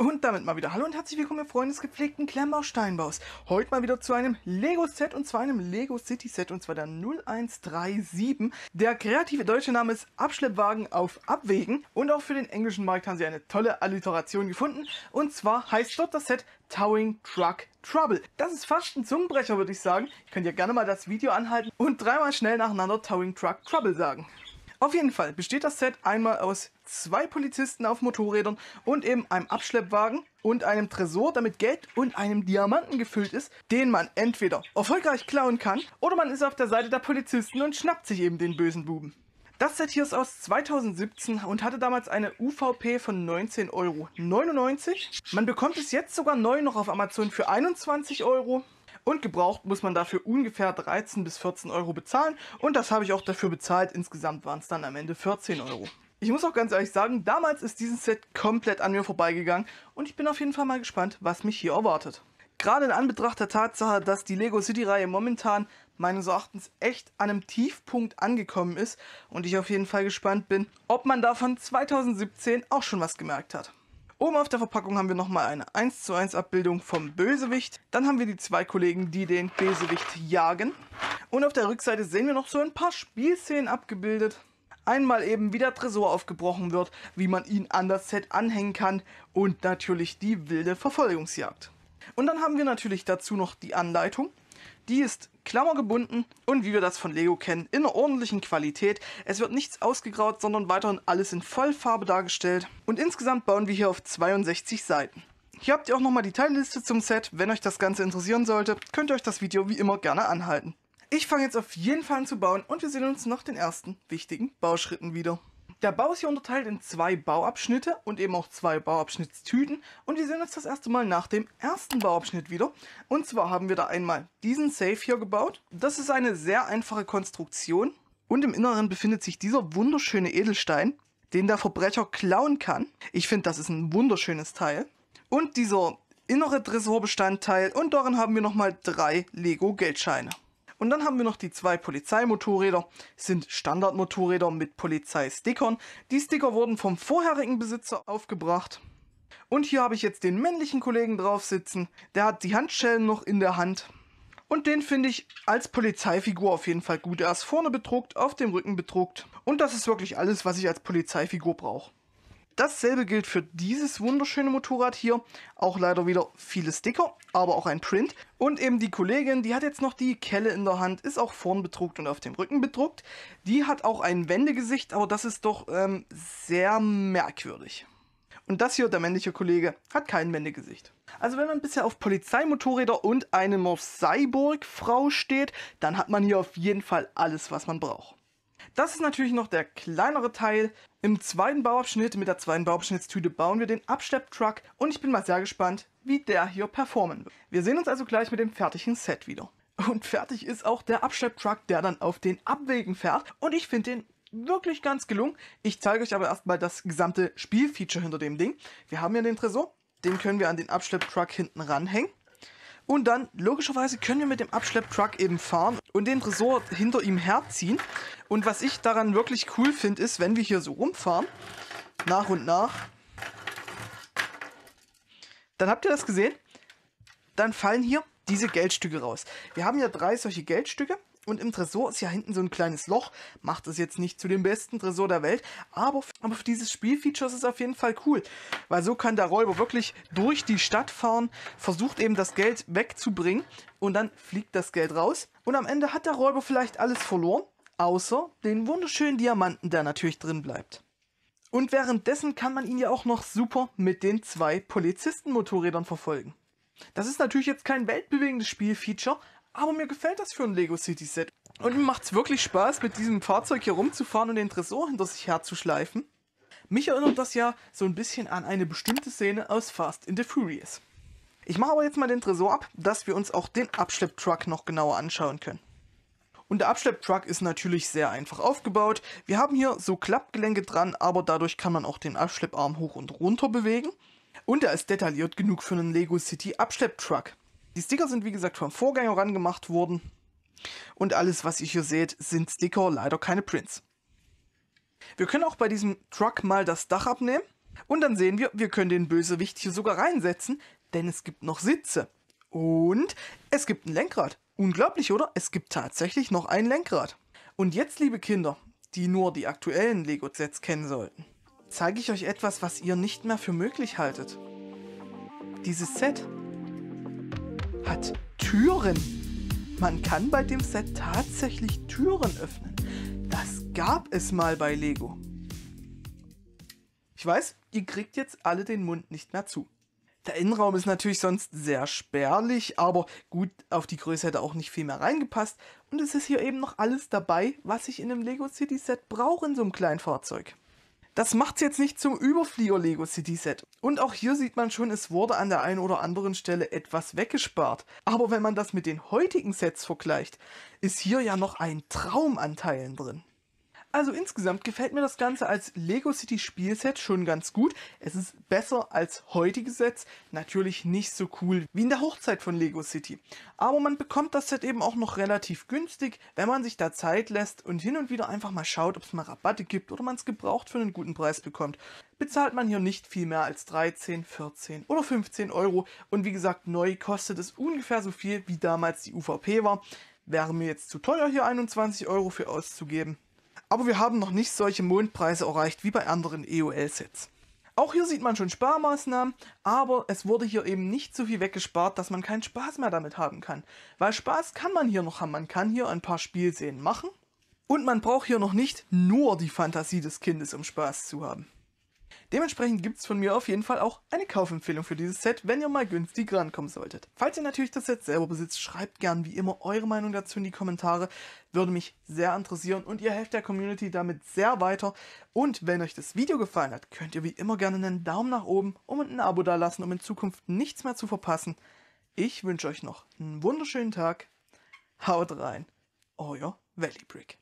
Und damit mal wieder hallo und herzlich willkommen, ihr Freunde des gepflegten Klemmbausteinbaus. Heute mal wieder zu einem Lego-Set und zwar einem Lego City-Set und zwar der 0137. Der kreative deutsche Name ist Abschleppwagen auf Abwägen und auch für den englischen Markt haben sie eine tolle Alliteration gefunden. Und zwar heißt dort das Set Towing Truck Trouble. Das ist fast ein Zungenbrecher, würde ich sagen. Ich könnte ja gerne mal das Video anhalten und dreimal schnell nacheinander Towing Truck Trouble sagen. Auf jeden Fall besteht das Set einmal aus zwei Polizisten auf Motorrädern und eben einem Abschleppwagen und einem Tresor, damit Geld und einem Diamanten gefüllt ist, den man entweder erfolgreich klauen kann oder man ist auf der Seite der Polizisten und schnappt sich eben den bösen Buben. Das Set hier ist aus 2017 und hatte damals eine UVP von 19,99 Euro. Man bekommt es jetzt sogar neu noch auf Amazon für 21 Euro und gebraucht muss man dafür ungefähr 13 bis 14 Euro bezahlen und das habe ich auch dafür bezahlt. Insgesamt waren es dann am Ende 14 Euro. Ich muss auch ganz ehrlich sagen, damals ist dieses Set komplett an mir vorbeigegangen und ich bin auf jeden Fall mal gespannt, was mich hier erwartet. Gerade in Anbetracht der Tatsache, dass die Lego City-Reihe momentan meines Erachtens echt an einem Tiefpunkt angekommen ist und ich auf jeden Fall gespannt bin, ob man davon 2017 auch schon was gemerkt hat. Oben auf der Verpackung haben wir nochmal eine 1 zu 1 Abbildung vom Bösewicht. Dann haben wir die zwei Kollegen, die den Bösewicht jagen. Und auf der Rückseite sehen wir noch so ein paar Spielszenen abgebildet. Einmal eben wie der Tresor aufgebrochen wird, wie man ihn an das Set anhängen kann und natürlich die wilde Verfolgungsjagd. Und dann haben wir natürlich dazu noch die Anleitung. Die ist Klammer gebunden und wie wir das von Lego kennen, in einer ordentlichen Qualität. Es wird nichts ausgegraut, sondern weiterhin alles in Vollfarbe dargestellt. Und insgesamt bauen wir hier auf 62 Seiten. Hier habt ihr auch nochmal die Teilliste zum Set. Wenn euch das Ganze interessieren sollte, könnt ihr euch das Video wie immer gerne anhalten. Ich fange jetzt auf jeden Fall an zu bauen und wir sehen uns nach den ersten wichtigen Bauschritten wieder. Der Bau ist hier unterteilt in zwei Bauabschnitte und eben auch zwei Bauabschnittstüten und wir sehen uns das erste Mal nach dem ersten Bauabschnitt wieder. Und zwar haben wir da einmal diesen Safe hier gebaut. Das ist eine sehr einfache Konstruktion und im Inneren befindet sich dieser wunderschöne Edelstein, den der Verbrecher klauen kann. Ich finde, das ist ein wunderschönes Teil. Und dieser innere Tresorbestandteil und darin haben wir nochmal drei Lego-Geldscheine. Und dann haben wir noch die zwei Polizeimotorräder, sind Standardmotorräder mit Polizeistickern. Die Sticker wurden vom vorherigen Besitzer aufgebracht. Und hier habe ich jetzt den männlichen Kollegen drauf sitzen. Der hat die Handschellen noch in der Hand. Und den finde ich als Polizeifigur auf jeden Fall gut. Er ist vorne bedruckt, auf dem Rücken bedruckt. Und das ist wirklich alles, was ich als Polizeifigur brauche. Dasselbe gilt für dieses wunderschöne Motorrad hier. Auch leider wieder viele Sticker, aber auch ein Print. Und eben die Kollegin, die hat jetzt noch die Kelle in der Hand, ist auch vorn bedruckt und auf dem Rücken bedruckt. Die hat auch ein Wendegesicht, aber das ist doch ähm, sehr merkwürdig. Und das hier, der männliche Kollege, hat kein Wendegesicht. Also wenn man bisher auf Polizeimotorräder und eine auf frau steht, dann hat man hier auf jeden Fall alles, was man braucht. Das ist natürlich noch der kleinere Teil. Im zweiten Bauabschnitt mit der zweiten Bauabschnittstüte bauen wir den Abschlepptruck und ich bin mal sehr gespannt, wie der hier performen wird. Wir sehen uns also gleich mit dem fertigen Set wieder. Und fertig ist auch der Abschlepptruck, der dann auf den Abwegen fährt und ich finde den wirklich ganz gelungen. Ich zeige euch aber erstmal das gesamte Spielfeature hinter dem Ding. Wir haben ja den Tresor, den können wir an den Abschlepptruck hinten ranhängen. Und dann, logischerweise, können wir mit dem Abschlepptruck eben fahren und den Tresor hinter ihm herziehen. Und was ich daran wirklich cool finde, ist, wenn wir hier so rumfahren, nach und nach, dann habt ihr das gesehen, dann fallen hier diese Geldstücke raus. Wir haben ja drei solche Geldstücke und im Tresor ist ja hinten so ein kleines Loch. Macht es jetzt nicht zu dem besten Tresor der Welt, aber, aber für dieses Spielfeature ist es auf jeden Fall cool. Weil so kann der Räuber wirklich durch die Stadt fahren, versucht eben das Geld wegzubringen und dann fliegt das Geld raus. Und am Ende hat der Räuber vielleicht alles verloren, außer den wunderschönen Diamanten, der natürlich drin bleibt. Und währenddessen kann man ihn ja auch noch super mit den zwei Polizistenmotorrädern verfolgen. Das ist natürlich jetzt kein weltbewegendes Spielfeature, aber mir gefällt das für ein Lego City Set. Und mir macht es wirklich Spaß, mit diesem Fahrzeug hier rumzufahren und den Tresor hinter sich herzuschleifen. Mich erinnert das ja so ein bisschen an eine bestimmte Szene aus Fast in the Furious. Ich mache aber jetzt mal den Tresor ab, dass wir uns auch den Abschlepptruck noch genauer anschauen können. Und der Abschlepptruck ist natürlich sehr einfach aufgebaut. Wir haben hier so Klappgelenke dran, aber dadurch kann man auch den Abschlepparm hoch und runter bewegen. Und er ist detailliert genug für einen Lego City Abschlepptruck. Die Sticker sind wie gesagt vom Vorgänger rangemacht worden. Und alles, was ihr hier seht, sind Sticker, leider keine Prints. Wir können auch bei diesem Truck mal das Dach abnehmen. Und dann sehen wir, wir können den Bösewicht hier sogar reinsetzen, denn es gibt noch Sitze. Und es gibt ein Lenkrad. Unglaublich, oder? Es gibt tatsächlich noch ein Lenkrad. Und jetzt, liebe Kinder, die nur die aktuellen Lego-Sets kennen sollten, zeige ich euch etwas, was ihr nicht mehr für möglich haltet. Dieses Set hat Türen. Man kann bei dem Set tatsächlich Türen öffnen. Das gab es mal bei Lego. Ich weiß, ihr kriegt jetzt alle den Mund nicht mehr zu. Der Innenraum ist natürlich sonst sehr spärlich, aber gut, auf die Größe hätte auch nicht viel mehr reingepasst. Und es ist hier eben noch alles dabei, was ich in einem Lego City Set brauche in so einem kleinen Fahrzeug. Das macht es jetzt nicht zum Überflieger Lego City Set. Und auch hier sieht man schon, es wurde an der einen oder anderen Stelle etwas weggespart. Aber wenn man das mit den heutigen Sets vergleicht, ist hier ja noch ein Traum an Teilen drin. Also insgesamt gefällt mir das Ganze als Lego City Spielset schon ganz gut. Es ist besser als heutige Sets, natürlich nicht so cool wie in der Hochzeit von Lego City. Aber man bekommt das Set eben auch noch relativ günstig, wenn man sich da Zeit lässt und hin und wieder einfach mal schaut, ob es mal Rabatte gibt oder man es gebraucht für einen guten Preis bekommt. Bezahlt man hier nicht viel mehr als 13, 14 oder 15 Euro und wie gesagt, neu kostet es ungefähr so viel, wie damals die UVP war. Wäre mir jetzt zu teuer, hier 21 Euro für auszugeben aber wir haben noch nicht solche Mondpreise erreicht wie bei anderen EOL-Sets. Auch hier sieht man schon Sparmaßnahmen, aber es wurde hier eben nicht so viel weggespart, dass man keinen Spaß mehr damit haben kann. Weil Spaß kann man hier noch haben, man kann hier ein paar Spielszenen machen und man braucht hier noch nicht nur die Fantasie des Kindes, um Spaß zu haben. Dementsprechend gibt es von mir auf jeden Fall auch eine Kaufempfehlung für dieses Set, wenn ihr mal günstig rankommen solltet. Falls ihr natürlich das Set selber besitzt, schreibt gern wie immer eure Meinung dazu in die Kommentare. Würde mich sehr interessieren und ihr helft der Community damit sehr weiter. Und wenn euch das Video gefallen hat, könnt ihr wie immer gerne einen Daumen nach oben und ein Abo dalassen, um in Zukunft nichts mehr zu verpassen. Ich wünsche euch noch einen wunderschönen Tag. Haut rein. Euer Valley Brick.